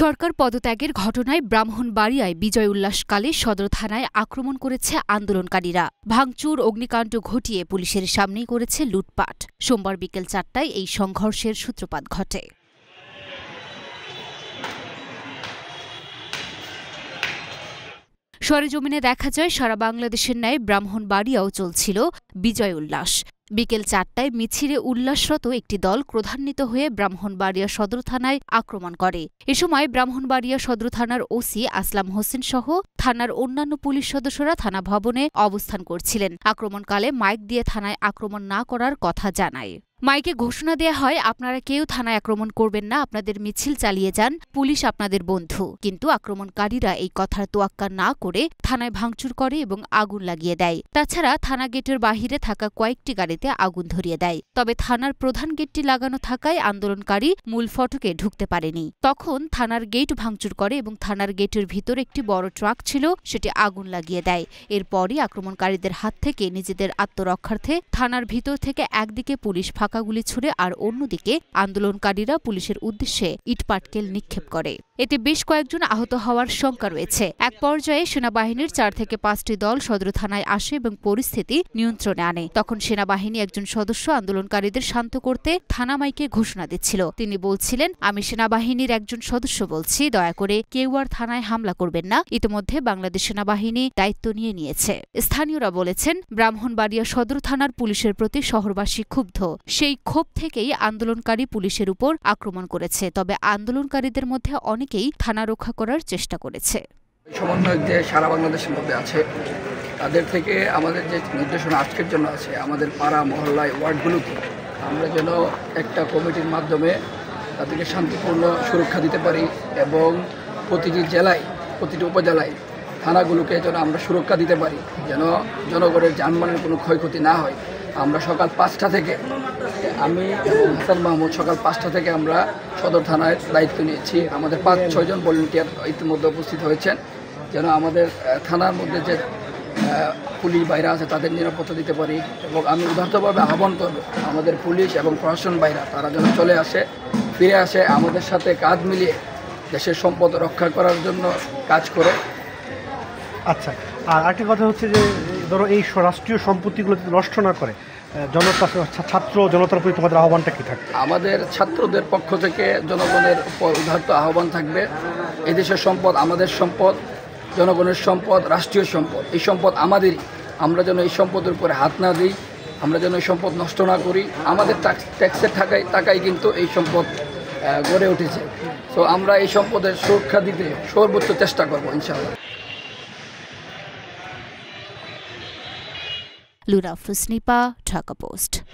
সরকার পদত্যাগের ঘটনায় ব্রাহ্মণবাড়িয়ায় বিজয় উল্লাসকালে সদর থানায় আক্রমণ করেছে আন্দোলনকারীরা ভাঙচুর অগ্নিকাণ্ড ঘটিয়ে পুলিশের সামনেই করেছে লুটপাট সোমবার বিকেল চারটায় এই সংঘর্ষের সূত্রপাত ঘটে সরেজমিনে দেখা যায় সারা বাংলাদেশের ন্যায় ব্রাহ্মণবাড়িয়াও চলছিল বিজয় উল্লাস বিকেল চারটায় মিছিলে উল্লাসরত একটি দল ক্রধান্বিত হয়ে ব্রাহ্মণবাড়িয়া সদর থানায় আক্রমণ করে এ সময় ব্রাহ্মণবাড়িয়া সদর থানার ওসি আসলাম হোসেন সহ থানার অন্যান্য পুলিশ সদস্যরা থানা ভবনে অবস্থান করছিলেন আক্রমণকালে মাইক দিয়ে থানায় আক্রমণ না করার কথা জানায় মাইকে ঘোষণা দেয়া হয় আপনারা কেউ থানায় আক্রমণ করবেন না আপনাদের মিছিল চালিয়ে যান পুলিশ আপনাদের বন্ধু কিন্তু আক্রমণকারীরা এই কথার তোয়াক্কা না করে থানায় ভাঙচুর করে এবং আগুন লাগিয়ে দেয় তাছাড়া থানা গেটের বাহিরে থাকা কয়েকটি গাড়িতে আগুন ধরিয়ে দেয় তবে থানার প্রধান গেটটি লাগানো থাকায় আন্দোলনকারী মূল ফটকে ঢুকতে পারেনি তখন থানার গেট ভাঙচুর করে এবং থানার গেটের ভিতর একটি বড় ট্রাক ছিল সেটি আগুন লাগিয়ে দেয় এরপরই আক্রমণকারীদের হাত থেকে নিজেদের আত্মরক্ষার্থে থানার ভিতর থেকে একদিকে পুলিশ ফাঁকা গুলি ছুড়ে আর অন্যদিকে আন্দোলনকারীরা পুলিশের উদ্দেশ্যে ইটপাটকেল নিক্ষেপ করে এতে বেশ কয়েকজন আহত হওয়ার শঙ্কা রয়েছে এক পর্যায়ে সেনাবাহিনীর চার থেকে পাঁচটি দল সদর থানায় আসে এবং পরিস্থিতি নিয়ন্ত্রণে আনে তখন সেনাবাহিনী একজন সদস্য আন্দোলনকারীদের শান্ত করতে থানামাইকে ঘোষণা দিচ্ছিল তিনি বলছিলেন আমি সেনাবাহিনীর একজন সদস্য বলছি দয়া করে কেউ আর থানায় হামলা করবেন না ইতিমধ্যে বাংলাদেশ সেনাবাহিনী দায়িত্ব নিয়ে নিয়েছে স্থানীয়রা বলেছেন ব্রাহ্মণবাড়িয়া সদর থানার পুলিশের প্রতি শহরবাসী ক্ষুব্ধ সেই ক্ষোভ থেকেই আন্দোলনকারী পুলিশের উপর আক্রমণ করেছে তবে আন্দোলনকারীদের মধ্যে অনেক অনেকেই থানা রক্ষা করার চেষ্টা করেছে সমন্বয় যে সারা বাংলাদেশের মধ্যে আছে তাদের থেকে আমাদের যে নির্দেশনা আজকের জন্য আছে আমাদের পাড়া মহল্লায় ওয়ার্ডগুলোতে আমরা যেন একটা কমিটির মাধ্যমে তাদেরকে শান্তিপূর্ণ সুরক্ষা দিতে পারি এবং প্রতিটি জেলায় প্রতিটি উপজেলায় থানাগুলোকে যেন আমরা সুরক্ষা দিতে পারি যেন জনগণের যানবাহনের কোনো ক্ষয়ক্ষতি না হয় আমরা সকাল পাঁচটা থেকে আমি এবং হাসান মাহমুদ সকাল পাঁচটা থেকে আমরা সদর থানায় দায়িত্ব নিয়েছি আমাদের পাঁচ ছয়জন ভলেন্টিয়ার ইতিমধ্যে উপস্থিত হয়েছেন যেন আমাদের থানার মধ্যে যে পুলিশ বাইরা আছে তাদের নিরাপত্তা দিতে পারি এবং আমি উদার্তভাবে আহ্বান করব আমাদের পুলিশ এবং প্রশাসন বাইরা তারা যেন চলে আসে ফিরে আসে আমাদের সাথে কাঁধ মিলিয়ে দেশের সম্পদ রক্ষা করার জন্য কাজ করে আচ্ছা আর আরেকটা কথা হচ্ছে যে ধরো এই রাষ্ট্রীয় সম্পত্তিগুলো যদি নষ্ট না করে জনতা ছাত্র জনতার প্রতি তোমাদের আহ্বানটা কী থাকে আমাদের ছাত্রদের পক্ষ থেকে জনগণের উদাহরণ আহ্বান থাকবে এদেশের সম্পদ আমাদের সম্পদ জনগণের সম্পদ রাষ্ট্রীয় সম্পদ এই সম্পদ আমাদেরই আমরা যেন এই সম্পদের উপরে হাত না দিই আমরা যেন এই সম্পদ নষ্ট না করি আমাদের ট্যাক্সের টাকায় টাকায় কিন্তু এই সম্পদ গড়ে উঠেছে তো আমরা এই সম্পদের সুরক্ষা দিতে সর্বোচ্চ চেষ্টা করবো ইনশাআল্লাহ Luna Fusnipa, Dhaka Post.